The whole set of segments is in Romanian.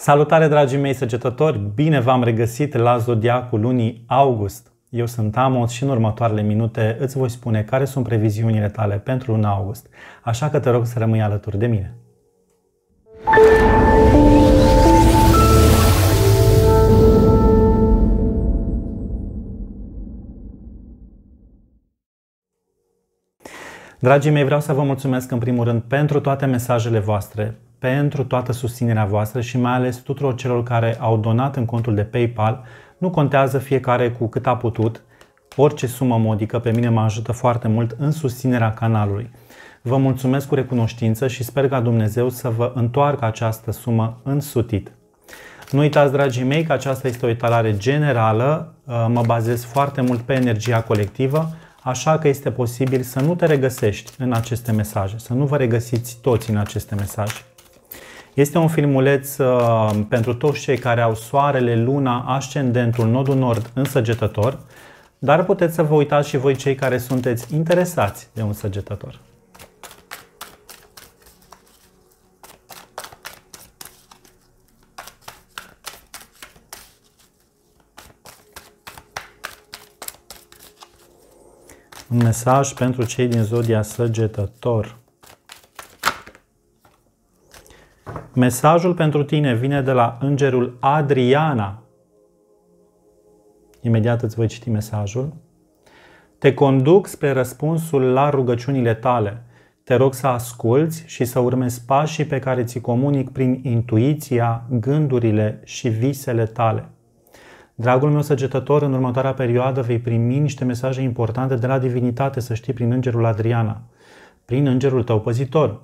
Salutare dragii mei săgetători, bine v-am regăsit la Zodiacul lunii august. Eu sunt Amos și în următoarele minute îți voi spune care sunt previziunile tale pentru luna august, așa că te rog să rămâi alături de mine. Dragii mei, vreau să vă mulțumesc în primul rând pentru toate mesajele voastre, pentru toată susținerea voastră și mai ales tuturor celor care au donat în contul de PayPal. Nu contează fiecare cu cât a putut, orice sumă modică pe mine mă ajută foarte mult în susținerea canalului. Vă mulțumesc cu recunoștință și sper ca Dumnezeu să vă întoarcă această sumă în sutit. Nu uitați, dragii mei, că aceasta este o etalare generală, uh, mă bazez foarte mult pe energia colectivă, așa că este posibil să nu te regăsești în aceste mesaje, să nu vă regăsiți toți în aceste mesaje. Este un filmuleț uh, pentru toți cei care au soarele, luna, ascendentul, nodul nord în săgetător, dar puteți să vă uitați și voi cei care sunteți interesați de un săgetător. Un mesaj pentru cei din zodia săgetător. Mesajul pentru tine vine de la îngerul Adriana. Imediat îți voi citi mesajul. Te conduc spre răspunsul la rugăciunile tale. Te rog să asculți și să urmezi pașii pe care ți comunic prin intuiția, gândurile și visele tale. Dragul meu săgetător, în următoarea perioadă vei primi niște mesaje importante de la divinitate, să știi, prin îngerul Adriana, prin îngerul tău păzitor.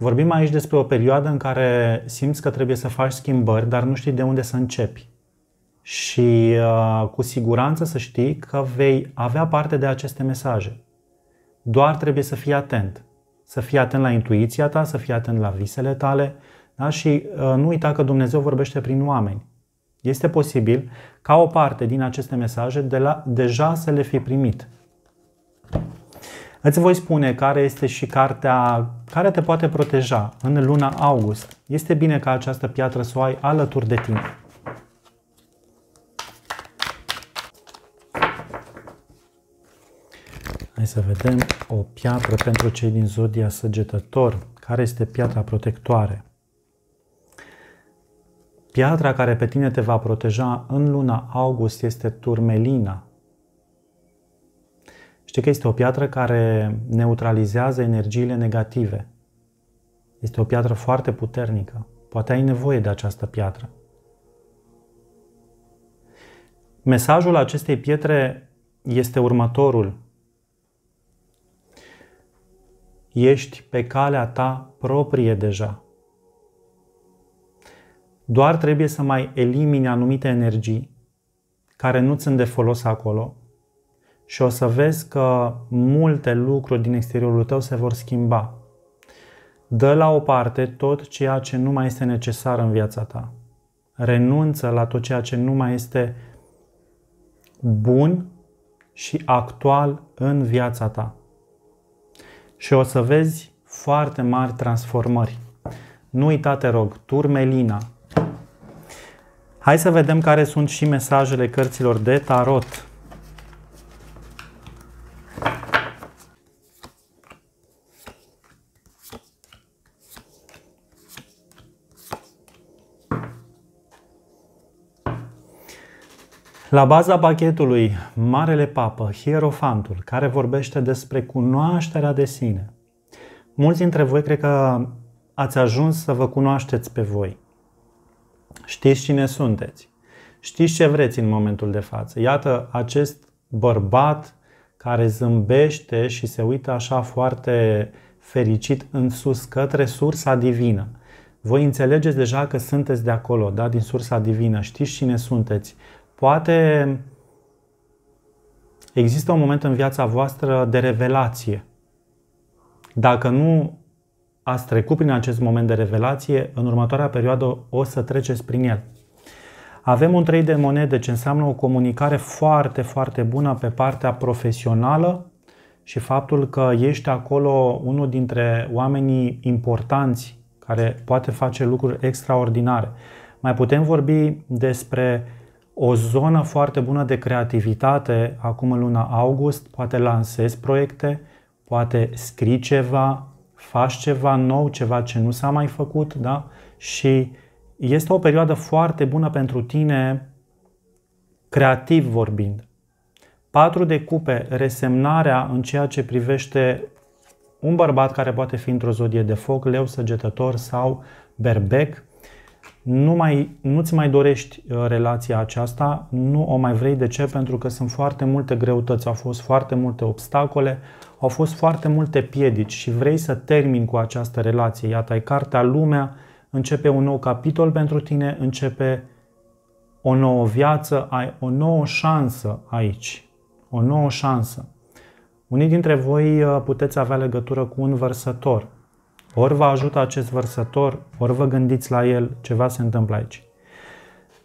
Vorbim aici despre o perioadă în care simți că trebuie să faci schimbări, dar nu știi de unde să începi. Și uh, cu siguranță să știi că vei avea parte de aceste mesaje. Doar trebuie să fii atent. Să fii atent la intuiția ta, să fii atent la visele tale da? și uh, nu uita că Dumnezeu vorbește prin oameni. Este posibil ca o parte din aceste mesaje de la, deja să le fi primit. Îți voi spune care este și cartea care te poate proteja în luna august, este bine ca această piatră să o ai alături de tine. Hai să vedem o piatră pentru cei din zodia săgetător. Care este piatra protectoare? Piatra care pe tine te va proteja în luna august este turmelina. Știi că este o piatră care neutralizează energiile negative. Este o piatră foarte puternică. Poate ai nevoie de această piatră. Mesajul acestei pietre este următorul. Ești pe calea ta proprie deja. Doar trebuie să mai elimini anumite energii care nu sunt de folos acolo și o să vezi că multe lucruri din exteriorul tău se vor schimba. Dă la o parte tot ceea ce nu mai este necesar în viața ta. Renunță la tot ceea ce nu mai este bun și actual în viața ta. Și o să vezi foarte mari transformări. Nu uita, te rog, turmelina. Hai să vedem care sunt și mesajele cărților de tarot. La baza pachetului, Marele Papă, Hierofantul, care vorbește despre cunoașterea de sine. Mulți dintre voi cred că ați ajuns să vă cunoașteți pe voi. Știți cine sunteți. Știți ce vreți în momentul de față. Iată acest bărbat care zâmbește și se uită așa foarte fericit în sus către sursa divină. Voi înțelegeți deja că sunteți de acolo, da? din sursa divină. Știți cine sunteți. Poate există un moment în viața voastră de revelație. Dacă nu ați trecut prin acest moment de revelație, în următoarea perioadă o să treceți prin el. Avem un trei de monede, ce înseamnă o comunicare foarte, foarte bună pe partea profesională și faptul că ești acolo unul dintre oamenii importanți care poate face lucruri extraordinare. Mai putem vorbi despre o zonă foarte bună de creativitate acum în luna august, poate lansezi proiecte, poate scrii ceva, faci ceva nou, ceva ce nu s-a mai făcut, da? Și este o perioadă foarte bună pentru tine creativ vorbind. Patru de cupe, resemnarea în ceea ce privește un bărbat care poate fi într-o zodie de foc, leu, săgetător sau berbec, nu mai, nu-ți mai dorești uh, relația aceasta, nu o mai vrei. De ce? Pentru că sunt foarte multe greutăți, au fost foarte multe obstacole, au fost foarte multe piedici și vrei să termin cu această relație. Iată, ai cartea Lumea, începe un nou capitol pentru tine, începe o nouă viață, ai o nouă șansă aici. O nouă șansă. Unii dintre voi uh, puteți avea legătură cu un vărsător ori vă ajută acest vărsător, ori vă gândiți la el, ceva se întâmplă aici.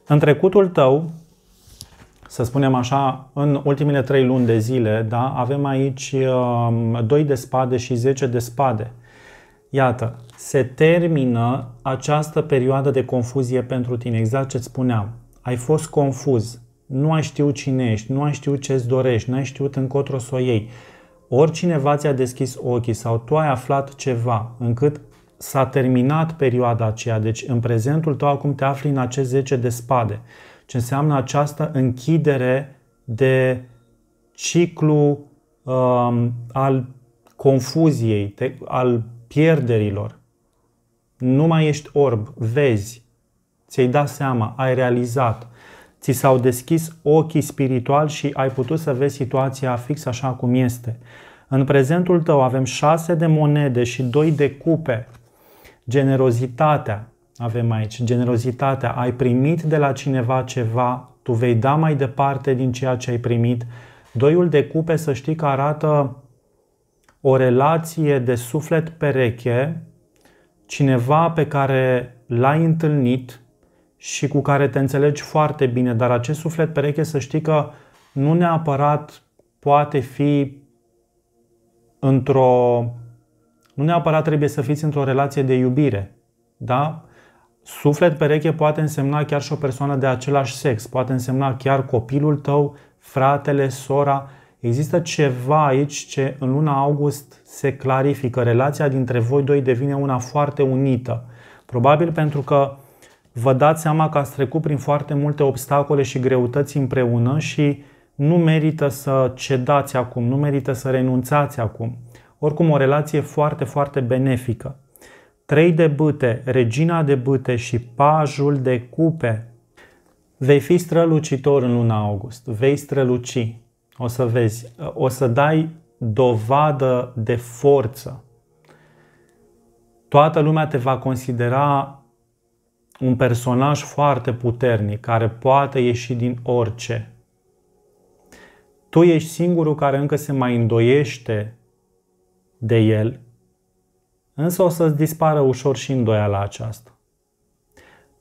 În trecutul tău, să spunem așa, în ultimele trei luni de zile, da, avem aici um, 2 de spade și 10 de spade. Iată, se termină această perioadă de confuzie pentru tine, exact ce spuneam. Ai fost confuz, nu ai știut cine ești, nu ai știut ce-ți dorești, nu ai știut încotro să o iei oricineva ți-a deschis ochii sau tu ai aflat ceva încât s-a terminat perioada aceea, deci în prezentul tău acum te afli în acest 10 de spade, ce înseamnă această închidere de ciclu um, al confuziei, te, al pierderilor. Nu mai ești orb, vezi, ți-ai dat seama, ai realizat, ți s-au deschis ochii spiritual și ai putut să vezi situația fix așa cum este. În prezentul tău avem șase de monede și doi de cupe. Generozitatea avem aici, generozitatea. Ai primit de la cineva ceva, tu vei da mai departe din ceea ce ai primit. Doiul de cupe să știi că arată o relație de suflet pereche, cineva pe care l-ai întâlnit, și cu care te înțelegi foarte bine, dar acest suflet pereche să știi că nu neapărat poate fi într-o. Nu neapărat trebuie să fiți într-o relație de iubire. Da? Suflet pereche poate însemna chiar și o persoană de același sex, poate însemna chiar copilul tău, fratele, sora. Există ceva aici ce în luna august se clarifică. Relația dintre voi doi devine una foarte unită. Probabil pentru că vă dați seama că ați trecut prin foarte multe obstacole și greutăți împreună și nu merită să cedați acum, nu merită să renunțați acum. Oricum, o relație foarte, foarte benefică. Trei de bâte, regina de bâte și pajul de cupe. Vei fi strălucitor în luna august, vei străluci, o să vezi, o să dai dovadă de forță. Toată lumea te va considera un personaj foarte puternic care poate ieși din orice. Tu ești singurul care încă se mai îndoiește de el, însă o să-ți dispară ușor și îndoiala aceasta.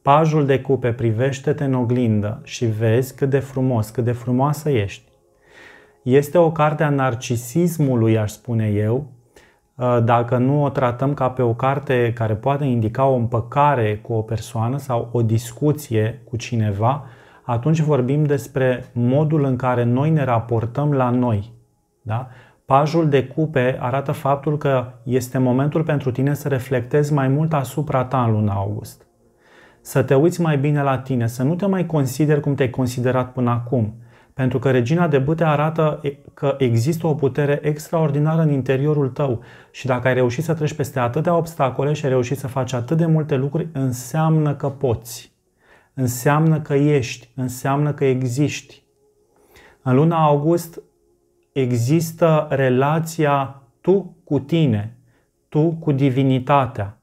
Pajul de cupe, privește-te în oglindă și vezi cât de frumos, cât de frumoasă ești. Este o carte a narcisismului, aș spune eu, Uh, dacă nu o tratăm ca pe o carte care poate indica o împăcare cu o persoană sau o discuție cu cineva, atunci vorbim despre modul în care noi ne raportăm la noi. Da? Pajul de cupe arată faptul că este momentul pentru tine să reflectezi mai mult asupra ta în luna august. Să te uiți mai bine la tine, să nu te mai consideri cum te-ai considerat până acum, pentru că regina de bâte arată că există o putere extraordinară în interiorul tău și dacă ai reușit să treci peste atâtea obstacole și ai reușit să faci atât de multe lucruri, înseamnă că poți. Înseamnă că ești, înseamnă că existi. În luna august există relația tu cu tine, tu cu divinitatea,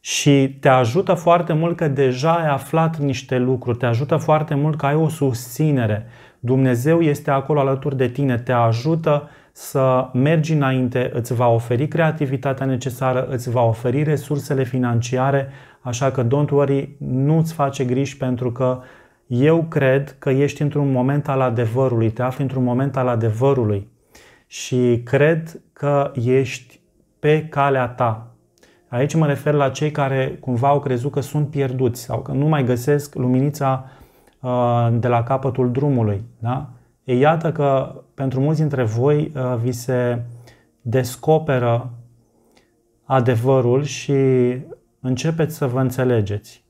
și te ajută foarte mult că deja ai aflat niște lucruri, te ajută foarte mult că ai o susținere. Dumnezeu este acolo alături de tine, te ajută să mergi înainte, îți va oferi creativitatea necesară, îți va oferi resursele financiare, așa că don't worry, nu-ți face griji pentru că eu cred că ești într-un moment al adevărului, te afli într-un moment al adevărului și cred că ești pe calea ta, Aici mă refer la cei care cumva au crezut că sunt pierduți sau că nu mai găsesc luminița uh, de la capătul drumului. Da? E iată că pentru mulți dintre voi uh, vi se descoperă adevărul și începeți să vă înțelegeți.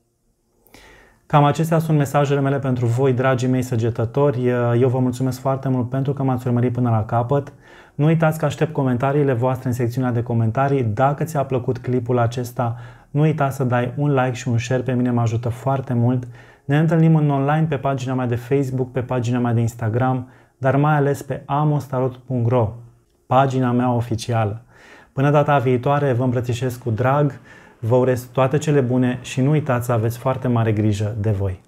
Cam acestea sunt mesajele mele pentru voi, dragii mei săgetători. Eu vă mulțumesc foarte mult pentru că m-ați urmărit până la capăt. Nu uitați că aștept comentariile voastre în secțiunea de comentarii. Dacă ți-a plăcut clipul acesta, nu uita să dai un like și un share, pe mine mă ajută foarte mult. Ne întâlnim în online pe pagina mea de Facebook, pe pagina mea de Instagram, dar mai ales pe amostarot.ro, pagina mea oficială. Până data viitoare, vă îmbrățișez cu drag, Vă urez toate cele bune și nu uitați să aveți foarte mare grijă de voi.